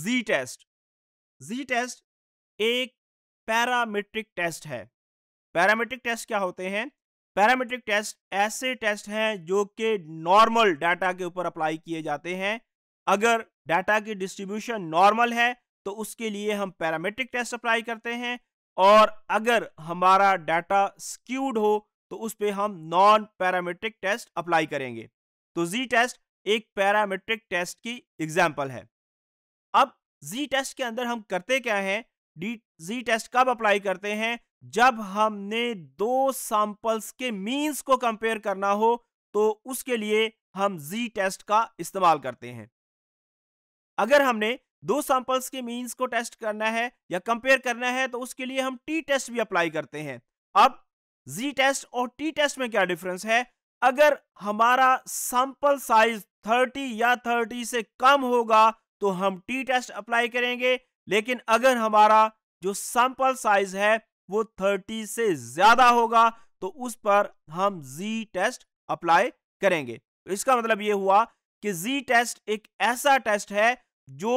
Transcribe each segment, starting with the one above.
जी test G test एक parametric test है parametric test क्या होते हैं पैरामीट्रिक टेस्ट ऐसे टेस्ट हैं जो कि नॉर्मल डाटा के ऊपर अप्लाई किए जाते हैं अगर डाटा की डिस्ट्रीब्यूशन नॉर्मल है तो उसके लिए हम पैरामीट्रिक टेस्ट अप्लाई करते हैं और अगर हमारा डाटा स्क्यूड हो तो उस पर हम नॉन पैरामीट्रिक टेस्ट अप्लाई करेंगे तो जी टेस्ट एक पैरामीट्रिक टेस्ट की एग्जाम्पल है अब जी टेस्ट के अंदर हम करते क्या है डी जी टेस्ट कब अप्लाई करते हैं जब हमने दो सैंपल्स के मींस को कंपेयर करना हो तो उसके लिए हम जी टेस्ट का इस्तेमाल करते हैं अगर हमने दो सैंपल्स के मींस को टेस्ट करना है या कंपेयर करना है तो उसके लिए हम टी टेस्ट भी अप्लाई करते हैं अब जी टेस्ट और टी टेस्ट में क्या डिफरेंस है अगर हमारा सैंपल साइज 30 या 30 से कम होगा तो हम टी टेस्ट अप्लाई करेंगे लेकिन अगर हमारा जो सैंपल साइज है वो 30 से ज्यादा होगा तो उस पर हम जी टेस्ट अप्लाई करेंगे इसका मतलब ये हुआ कि जी टेस्ट एक ऐसा टेस्ट है जो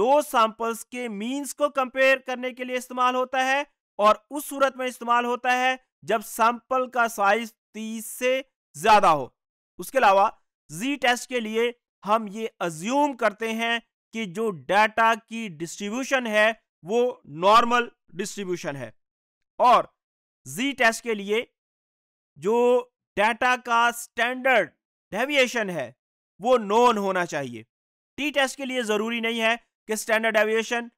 दो सैंपल्स के मींस को कंपेयर करने के लिए इस्तेमाल होता है और उस सूरत में इस्तेमाल होता है जब सैंपल का साइज 30 से ज्यादा हो उसके अलावा जी टेस्ट के लिए हम ये अज्यूम करते हैं कि जो डाटा की डिस्ट्रीब्यूशन है वो नॉर्मल डिस्ट्रीब्यूशन है और जी टेस्ट के लिए जो डाटा का स्टैंडर्ड डेविएशन है वो नोन होना चाहिए टी टेस्ट के लिए ज़रूरी नहीं है कि स्टैंडर्ड डेविएशन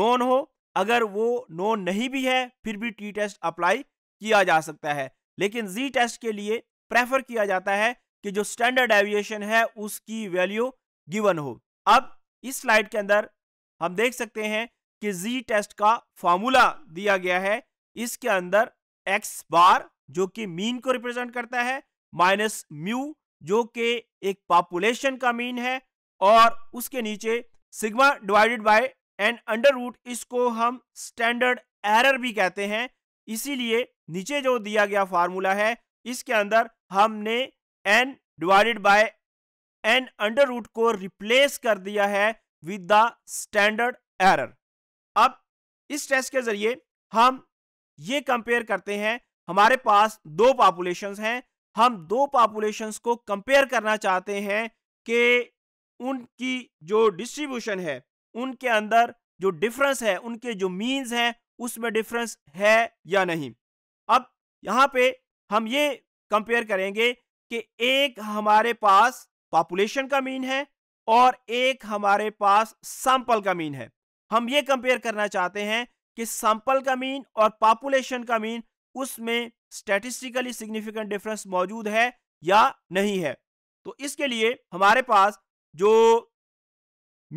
नोन हो अगर वो नोन नहीं भी है फिर भी टी टेस्ट अप्लाई किया जा सकता है लेकिन जी टेस्ट के लिए प्रेफर किया जाता है कि जो स्टैंडर्ड एविएशन है उसकी वैल्यू गिवन हो अब इस स्लाइड के अंदर हम देख सकते हैं कि Z टेस्ट का फॉर्मूला दिया गया है इसके अंदर X बार जो कि मीन को रिप्रेजेंट करता है माइनस म्यू जो कि एक पॉपुलेशन का मीन है और उसके नीचे sigma divided by n under root इसको हम स्टैंडर्ड एरर भी कहते हैं इसीलिए नीचे जो दिया गया फार्मूला है इसके अंदर हमने n divided by and under root को रिप्लेस कर दिया है विद द स्टैंडर्ड एरर अब इस टेस्ट के जरिए हम ये कंपेयर करते हैं हमारे पास दो पॉपुलेशंस हैं हम दो पॉपुलेशंस को कंपेयर करना चाहते हैं कि उनकी जो डिस्ट्रीब्यूशन है उनके अंदर जो डिफरेंस है उनके जो मीन्स हैं उसमें डिफरेंस है या नहीं अब यहाँ पे हम ये कंपेयर करेंगे कि एक हमारे पास पॉपुलेशन का मीन है और एक हमारे पास सैंपल का मीन है हम ये कंपेयर करना चाहते हैं कि सैंपल का मीन और पॉपुलेशन का मीन उसमें स्टैटिस्टिकली सिग्निफिकेंट डिफरेंस मौजूद है या नहीं है तो इसके लिए हमारे पास जो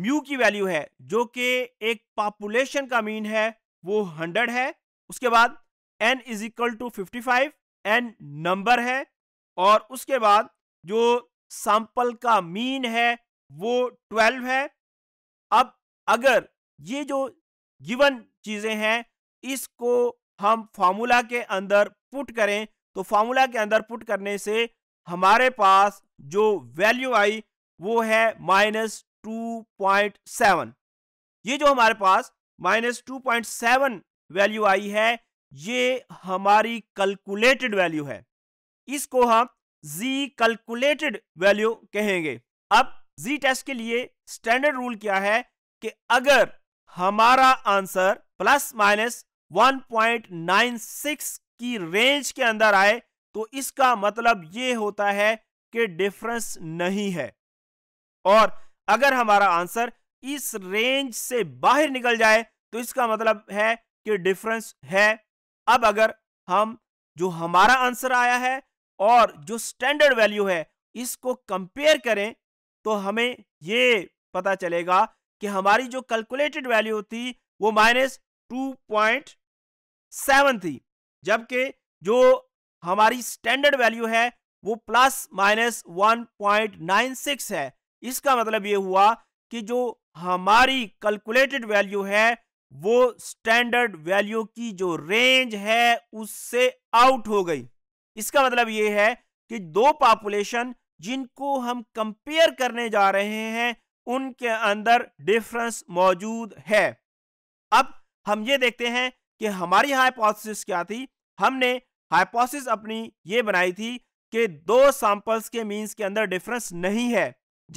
म्यू की वैल्यू है जो कि एक पॉपुलेशन का मीन है वो हंड्रेड है उसके बाद n is equal to fifty five n number है और उसके बाद जो सैंपल का मीन है वो ट्वेल्व है अब अगर ये जो गिवन चीज़ें हैं इसको हम फार्मूला के अंदर पुट करें तो फार्मूला के अंदर पुट करने से हमारे पास जो वैल्यू आई वो है माइनस टू पॉइंट सेवन ये जो हमारे पास minus two point seven value आई है ये हमारी कैलकुलेटेड वैल्यू है इसको हम जी कैलकुलेटेड वैल्यू कहेंगे अब जी टेस्ट के लिए स्टैंडर्ड रूल क्या है कि अगर हमारा आंसर प्लस माइनस 1.96 की रेंज के अंदर आए तो इसका मतलब यह होता है कि डिफरेंस नहीं है और अगर हमारा आंसर इस रेंज से बाहर निकल जाए तो इसका मतलब है कि डिफरेंस है अब अगर हम जो हमारा आंसर आया है और जो स्टैंडर्ड वैल्यू है इसको कंपेयर करें तो हमें ये पता चलेगा कि हमारी जो कैलकुलेटेड वैल्यू थी वो माइनस टू पॉइंट सेवन थी जबकि जो हमारी स्टैंडर्ड वैल्यू है वो plus minus one point nine six है इसका मतलब ये हुआ कि जो हमारी कैलकुलेटेड वैल्यू है वो स्टैंडर्ड वैल्यू की जो रेंज है उससे आउट हो गई इसका मतलब ये है कि दो पॉपुलेशन जिनको हम कंपेयर करने जा रहे हैं उनके अंदर डिफरेंस मौजूद है अब हम ये देखते हैं कि हमारी हाइपोथेसिस क्या थी हमने हाइपोथेसिस अपनी ये बनाई थी कि दो सैंपल्स के मींस के अंदर डिफरेंस नहीं है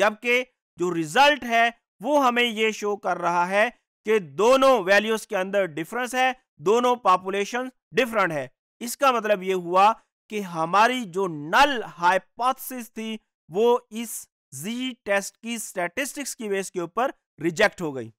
जबकि जो रिजल्ट है वो हमें ये शो कर रहा है कि दोनों वैल्यूज के अंदर डिफरेंस है दोनों पॉपुलेशन डिफरेंट है इसका मतलब ये हुआ कि हमारी जो नल हाइपोथेसिस थी वो इस जी टेस्ट की स्टैटिस्टिक्स की बेस के ऊपर रिजेक्ट हो गई